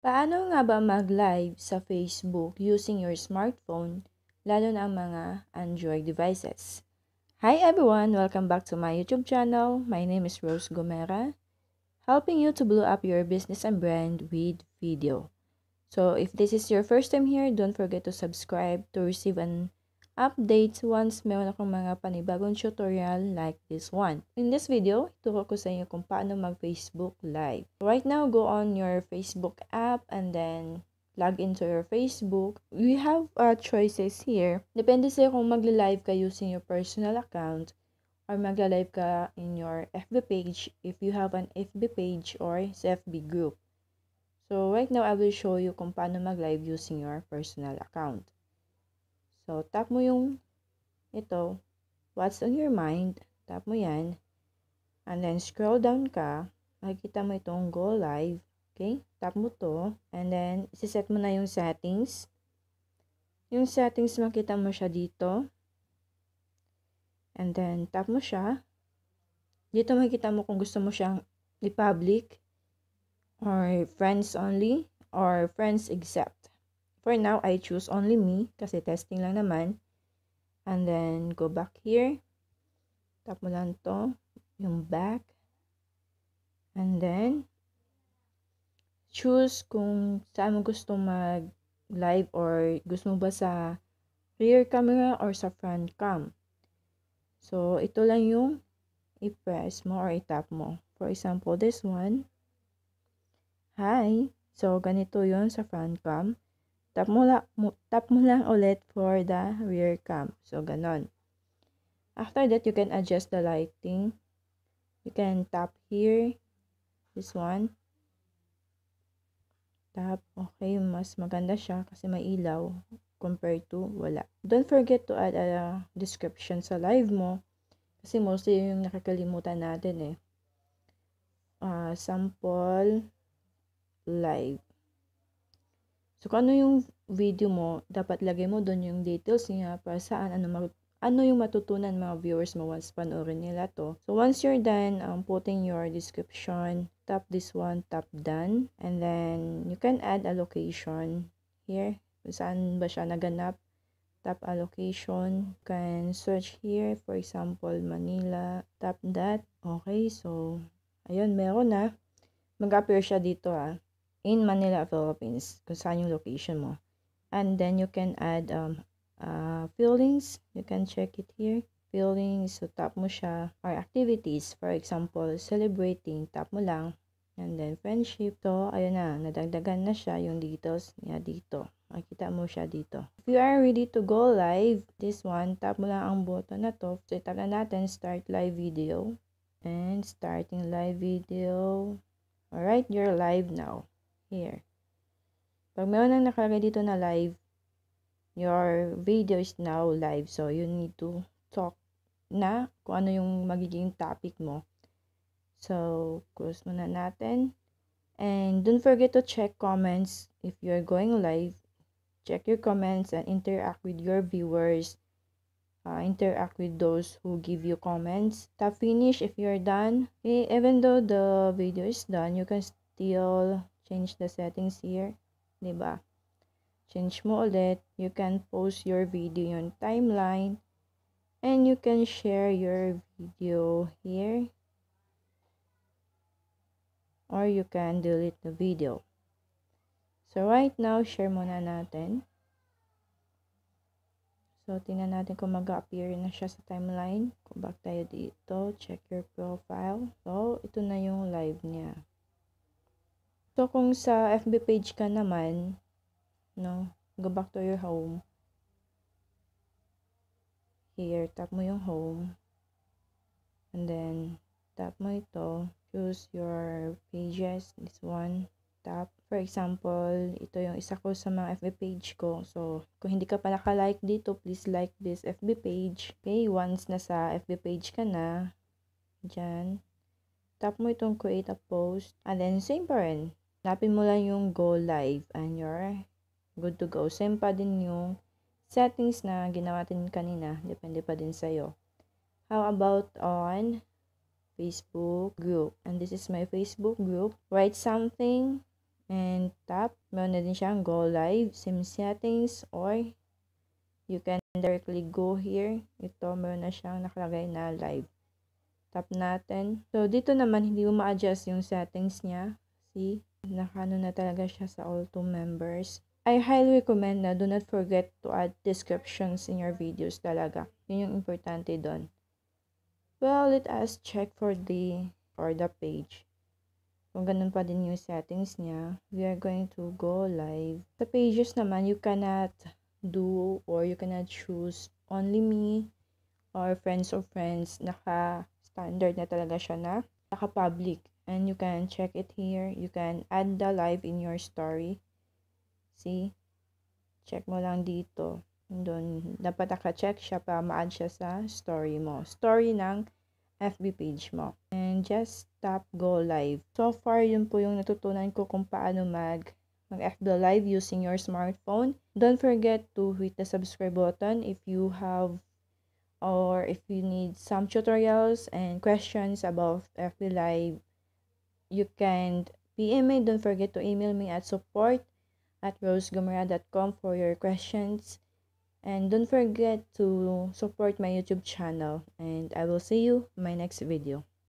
Paano nga ba mag-live sa Facebook using your smartphone, lalo na ang mga Android devices? Hi everyone! Welcome back to my YouTube channel. My name is Rose Gomera, helping you to blow up your business and brand with video. So if this is your first time here, don't forget to subscribe to receive an updates once meron akong mga panibagong tutorial like this one. In this video, ituro ko sa inyo kung paano mag-Facebook Live. Right now, go on your Facebook app and then log into your Facebook. We have uh, choices here. Depende sa kung magla-live kayo using your personal account or magla-live ka in your FB page if you have an FB page or FB group. So right now, I will show you kung paano mag-live using your personal account. So, tap mo yung ito, what's on your mind, tap mo yan, and then scroll down ka, makikita mo itong go live, okay, tap mo to, and then isiset mo na yung settings, yung settings makita mo siya dito, and then tap mo siya, dito makikita mo kung gusto mo siyang i-public, or friends only, or friends except. For now, I choose only me kasi testing lang naman. And then, go back here. Tap mo lang to, yung back. And then, choose kung saan mo gusto mag live or gusto mo ba sa rear camera or sa front cam. So, ito lang yung i-press mo or i-tap mo. For example, this one. Hi! So, ganito yun sa front cam. Tap mo, lang, tap mo lang ulit for the rear cam. So, ganon. After that, you can adjust the lighting. You can tap here. This one. Tap. Okay, mas maganda siya kasi may ilaw compared to wala. Don't forget to add a description sa live mo. Kasi mostly yung nakakalimutan natin eh. Uh, sample live. So, kung ano yung video mo, dapat lagay mo doon yung details niya para saan, ano, mag, ano yung matutunan mga viewers mo once panoorin nila to. So, once you're done um, putting your description, tap this one, tap done. And then, you can add a location here. Saan ba siya naganap? Tap location. You can search here. For example, Manila. Tap that. Okay, so, ayun, meron na. Mag-appear siya dito ah in Manila, Philippines, kung saan yung location mo. And then you can add um, uh, feelings. You can check it here. Feelings, so tap mo siya. Or activities, for example, celebrating, tap mo lang. And then friendship, to, ayun na, nadagdagan na siya yung details niya dito. Makita mo siya dito. If you are ready to go live, this one, tap mo lang ang button na to. So, tap na natin, start live video. And starting live video. Alright, you're live now here. Pag mayroon nang nakalagay dito na live, your video is now live. So, you need to talk na kung ano yung magiging topic mo. So, close muna natin. And don't forget to check comments if you're going live. Check your comments and interact with your viewers. Uh, interact with those who give you comments. Tap finish if you're done. Okay, eh, Even though the video is done, you can still change the settings here, 'di ba? Change mo ulit. You can post your video on timeline and you can share your video here or you can delete the video. So, right now, share muna natin. So, tingnan natin kung mag-appear na siya sa timeline. Go back tayo dito, check your profile. So, ito na yung live niya. So, kung sa FB page ka naman, no, go back to your home. Here, tap mo yung home. And then, tap mo ito. Choose your pages. This one, tap. For example, ito yung isa ko sa mga FB page ko. So, kung hindi ka pa nakalike dito, please like this FB page. Okay, once nasa FB page ka na, dyan, tap mo itong create a post. And then, same pa rin Tapin mo lang yung go live and you're good to go. Same pa din yung settings na ginawa din kanina. Depende pa din sa'yo. How about on Facebook group? And this is my Facebook group. Write something and tap. Meron na din siyang go live. Same settings or you can directly go here. Ito, meron na siyang nakalagay na live. Tap natin. So, dito naman, hindi mo ma-adjust yung settings niya policy. Nakano na talaga siya sa all two members. I highly recommend na do not forget to add descriptions in your videos talaga. Yun yung importante doon. Well, let us check for the for the page. Kung ganun pa din yung settings niya, we are going to go live. Sa pages naman, you cannot do or you cannot choose only me or friends of friends. Naka-standard na talaga siya na naka-public and you can check it here you can add the live in your story see check mo lang dito doon dapat naka-check siya para ma-add siya sa story mo story ng FB page mo and just tap go live so far yun po yung natutunan ko kung paano mag mag FB live using your smartphone don't forget to hit the subscribe button if you have or if you need some tutorials and questions about FB Live you can PM me. Don't forget to email me at support at rosegomera.com for your questions. And don't forget to support my YouTube channel. And I will see you in my next video.